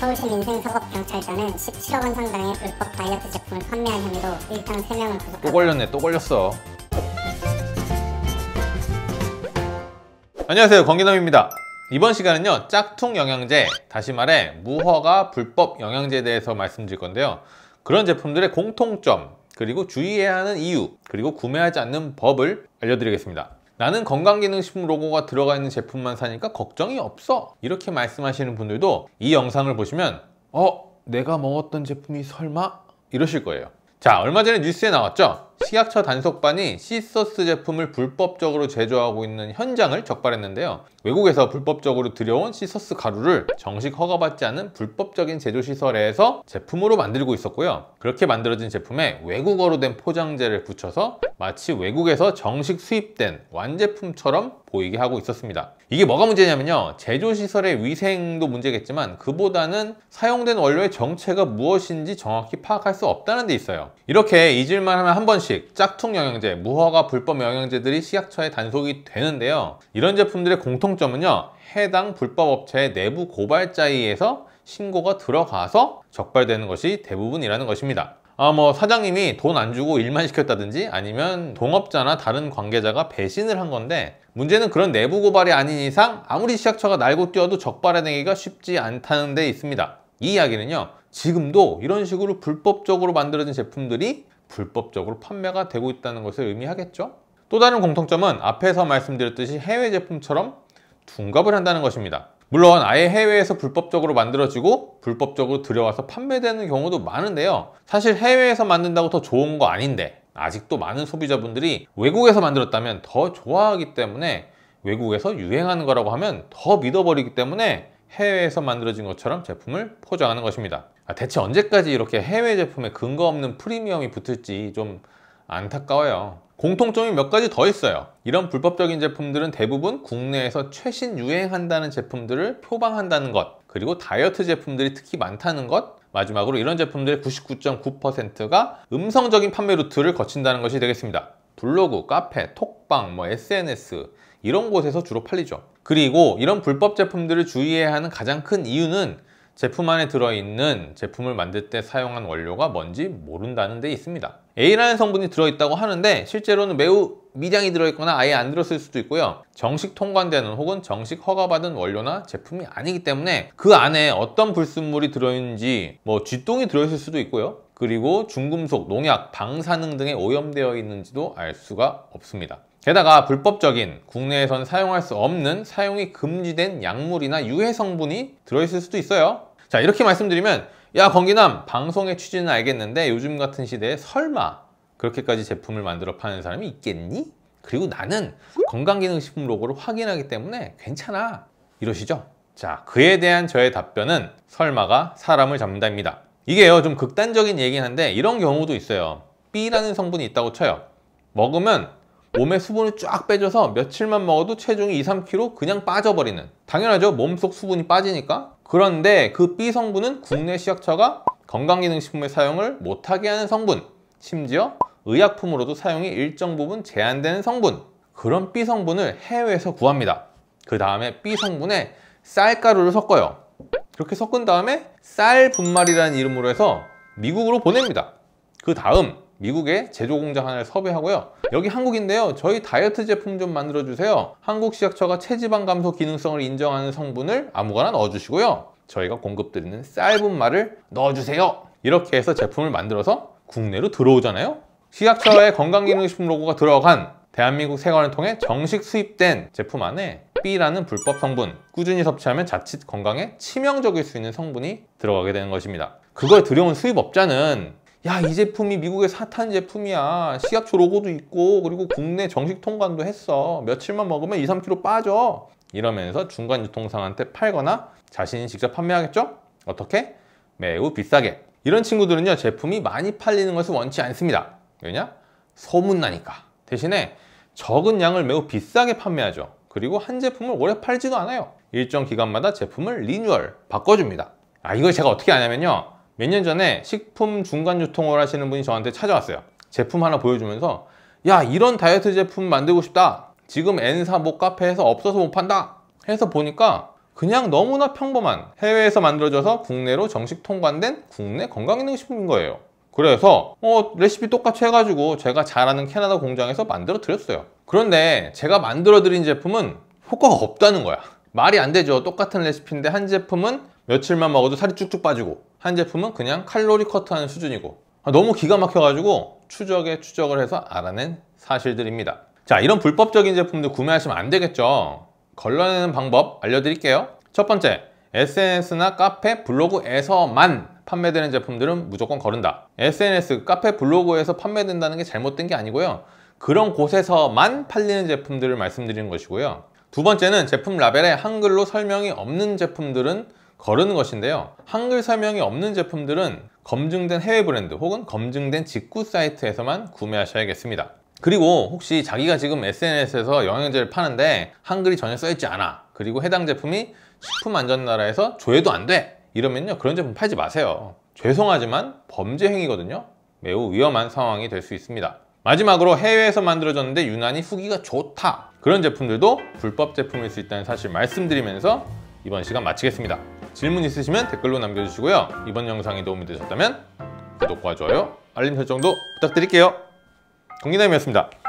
서울시 민생사법경찰서는 17억 원 상당의 불법 다이어트 제품을 판매한 혐의로 일당 3명을 구속하고 또 걸렸네 또 걸렸어 안녕하세요 권기남입니다 이번 시간은요 짝퉁 영양제 다시 말해 무허가 불법 영양제에 대해서 말씀드릴 건데요 그런 제품들의 공통점 그리고 주의해야 하는 이유 그리고 구매하지 않는 법을 알려드리겠습니다 나는 건강기능식품 로고가 들어가 있는 제품만 사니까 걱정이 없어 이렇게 말씀하시는 분들도 이 영상을 보시면 어? 내가 먹었던 제품이 설마? 이러실 거예요 자 얼마 전에 뉴스에 나왔죠? 식약처 단속반이 시서스 제품을 불법적으로 제조하고 있는 현장을 적발했는데요. 외국에서 불법적으로 들여온 시서스 가루를 정식 허가받지 않은 불법적인 제조시설에서 제품으로 만들고 있었고요. 그렇게 만들어진 제품에 외국어로 된 포장재를 붙여서 마치 외국에서 정식 수입된 완제품처럼 보이게 하고 있었습니다. 이게 뭐가 문제냐면요. 제조시설의 위생도 문제겠지만 그보다는 사용된 원료의 정체가 무엇인지 정확히 파악할 수 없다는 데 있어요. 이렇게 잊을만 하면 한 번씩 음식, 짝퉁 영양제, 무허가 불법 영양제들이 식약처에 단속이 되는데요. 이런 제품들의 공통점은요. 해당 불법 업체의 내부 고발자에의해서 신고가 들어가서 적발되는 것이 대부분이라는 것입니다. 아, 뭐 사장님이 돈 안 주고 일만 시켰다든지 아니면 동업자나 다른 관계자가 배신을 한 건데 문제는 그런 내부 고발이 아닌 이상 아무리 시약처가 날고 뛰어도 적발해내기가 쉽지 않다는 데 있습니다. 이 이야기는요. 지금도 이런 식으로 불법적으로 만들어진 제품들이 불법적으로 판매가 되고 있다는 것을 의미하겠죠. 또 다른 공통점은 앞에서 말씀드렸듯이 해외 제품처럼 둔갑을 한다는 것입니다. 물론 아예 해외에서 불법적으로 만들어지고 불법적으로 들여와서 판매되는 경우도 많은데요. 사실 해외에서 만든다고 더 좋은 거 아닌데 아직도 많은 소비자분들이 외국에서 만들었다면 더 좋아하기 때문에 외국에서 유행하는 거라고 하면 더 믿어버리기 때문에 해외에서 만들어진 것처럼 제품을 포장하는 것입니다. 아, 대체 언제까지 이렇게 해외 제품에 근거 없는 프리미엄이 붙을지 좀 안타까워요. 공통점이 몇 가지 더 있어요. 이런 불법적인 제품들은 대부분 국내에서 최신 유행한다는 제품들을 표방한다는 것, 그리고 다이어트 제품들이 특히 많다는 것, 마지막으로 이런 제품들의 99.9%가 음성적인 판매 루트를 거친다는 것이 되겠습니다. 블로그, 카페, 톡방, 뭐 SNS 이런 곳에서 주로 팔리죠. 그리고 이런 불법 제품들을 주의해야 하는 가장 큰 이유는 제품 안에 들어있는 제품을 만들 때 사용한 원료가 뭔지 모른다는 데 있습니다 A라는 성분이 들어있다고 하는데 실제로는 매우 미량이 들어있거나 아예 안 들었을 수도 있고요 정식 통관되는 혹은 정식 허가받은 원료나 제품이 아니기 때문에 그 안에 어떤 불순물이 들어있는지 뭐 쥐똥이 들어있을 수도 있고요 그리고 중금속, 농약, 방사능 등에 오염되어 있는지도 알 수가 없습니다 게다가 불법적인 국내에선 사용할 수 없는 사용이 금지된 약물이나 유해 성분이 들어있을 수도 있어요 자 이렇게 말씀드리면 야 건기남 방송의 취지는 알겠는데 요즘 같은 시대에 설마 그렇게까지 제품을 만들어 파는 사람이 있겠니? 그리고 나는 건강기능식품 로고를 확인하기 때문에 괜찮아 이러시죠? 자 그에 대한 저의 답변은 설마가 사람을 잡는다입니다 이게요 좀 극단적인 얘기긴 한데 이런 경우도 있어요 B라는 성분이 있다고 쳐요 먹으면 몸에 수분을 쫙 빼줘서 며칠만 먹어도 체중이 2, 3kg 그냥 빠져버리는 당연하죠 몸속 수분이 빠지니까 그런데 그 B 성분은 국내 시약처가건강기능식품의 사용을 못하게 하는 성분 심지어 의약품으로도 사용이 일정 부분 제한되는 성분 그런 B 성분을 해외에서 구합니다 그 다음에 B 성분에 쌀가루를 섞어요 그렇게 섞은 다음에 쌀 분말이라는 이름으로 해서 미국으로 보냅니다 그 다음 미국의 제조공장 하나를 섭외하고요 여기 한국인데요 저희 다이어트 제품 좀 만들어 주세요 한국 식약처가 체지방 감소 기능성을 인정하는 성분을 아무거나 넣어 주시고요 저희가 공급드리는 쌀분말을 넣어 주세요 이렇게 해서 제품을 만들어서 국내로 들어오잖아요 식약처의 건강기능식품 로고가 들어간 대한민국 세관을 통해 정식 수입된 제품 안에 B라는 불법 성분 꾸준히 섭취하면 자칫 건강에 치명적일 수 있는 성분이 들어가게 되는 것입니다 그걸 들여온 수입업자는 야이 제품이 미국의 사탄 제품이야 식약처 로고도 있고 그리고 국내 정식 통관도 했어 며칠만 먹으면 2, 3kg 빠져 이러면서 중간 유통상한테 팔거나 자신이 직접 판매하겠죠? 어떻게? 매우 비싸게 이런 친구들은요 제품이 많이 팔리는 것을 원치 않습니다 왜냐? 소문나니까 대신에 적은 양을 매우 비싸게 판매하죠 그리고 한 제품을 오래 팔지도 않아요 일정 기간마다 제품을 리뉴얼 바꿔줍니다 아 이걸 제가 어떻게 아냐면요 몇년 전에 식품 중간 유통을 하시는 분이 저한테 찾아왔어요 제품 하나 보여주면서 야 이런 다이어트 제품 만들고 싶다 지금 N사모 뭐 카페에서 없어서 못 판다 해서 보니까 그냥 너무나 평범한 해외에서 만들어져서 국내로 정식 통관된 국내 건강기능식품인 거예요 그래서 어, 레시피 똑같이 해가지고 제가 잘 아는 캐나다 공장에서 만들어 드렸어요 그런데 제가 만들어 드린 제품은 효과가 없다는 거야 말이 안 되죠 똑같은 레시피인데 한 제품은 며칠만 먹어도 살이 쭉쭉 빠지고 한 제품은 그냥 칼로리 커트하는 수준이고 아, 너무 기가 막혀가지고 추적에 추적을 해서 알아낸 사실들입니다 자 이런 불법적인 제품들 구매하시면 안 되겠죠 걸러내는 방법 알려드릴게요 첫 번째 SNS나 카페, 블로그에서만 판매되는 제품들은 무조건 거른다 SNS, 카페, 블로그에서 판매된다는 게 잘못된 게 아니고요 그런 곳에서만 팔리는 제품들을 말씀드리는 것이고요 두 번째는 제품 라벨에 한글로 설명이 없는 제품들은 거르는 것인데요 한글 설명이 없는 제품들은 검증된 해외 브랜드 혹은 검증된 직구 사이트에서만 구매하셔야겠습니다 그리고 혹시 자기가 지금 SNS에서 영양제를 파는데 한글이 전혀 써있지 않아 그리고 해당 제품이 식품안전나라에서 조회도 안 돼 이러면요 그런 제품 팔지 마세요 죄송하지만 범죄 행위거든요 매우 위험한 상황이 될 수 있습니다 마지막으로 해외에서 만들어졌는데 유난히 후기가 좋다 그런 제품들도 불법 제품일 수 있다는 사실 말씀드리면서 이번 시간 마치겠습니다 질문 있으시면 댓글로 남겨주시고요. 이번 영상이 도움이 되셨다면 구독과 좋아요, 알림 설정도 부탁드릴게요. 경기남이었습니다.